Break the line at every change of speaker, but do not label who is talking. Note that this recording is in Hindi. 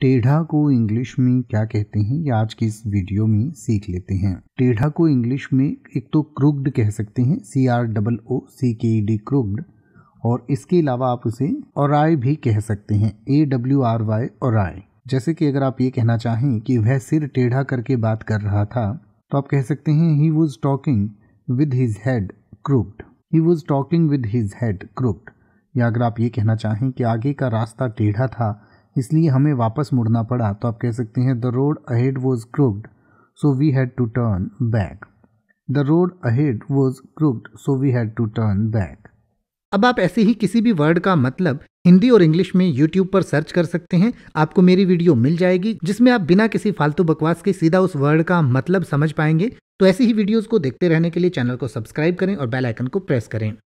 टेढ़ा को इंग्लिश में क्या कहते हैं ये आज की इस वीडियो में सीख लेते हैं टेढ़ा को इंग्लिश में एक तो क्रुग्ड कह सकते हैं सी आर डबल ओ सी के ई डी क्रुग्ड और इसके अलावा आप उसे आय भी कह सकते हैं ए डब्ल्यू आर वाई और जैसे कि अगर आप ये कहना चाहें कि वह सिर टेढ़ा करके बात कर रहा था तो आप कह सकते हैं he was talking with his head crooked he was talking with his head crooked या अगर आप ये कहना चाहें कि आगे का रास्ता टेढ़ा था इसलिए हमें वापस मुड़ना पड़ा तो आप कह सकते हैं the road ahead was crooked so we had to turn back the road ahead was crooked so we had to turn back अब आप ऐसे ही किसी भी वर्ड का मतलब हिंदी और इंग्लिश में यूट्यूब पर सर्च कर सकते हैं आपको मेरी वीडियो मिल जाएगी जिसमें आप बिना किसी फालतू बकवास के सीधा उस वर्ड का मतलब समझ पाएंगे तो ऐसी ही वीडियोस को देखते रहने के लिए चैनल को सब्सक्राइब करें और बेल आइकन को प्रेस करें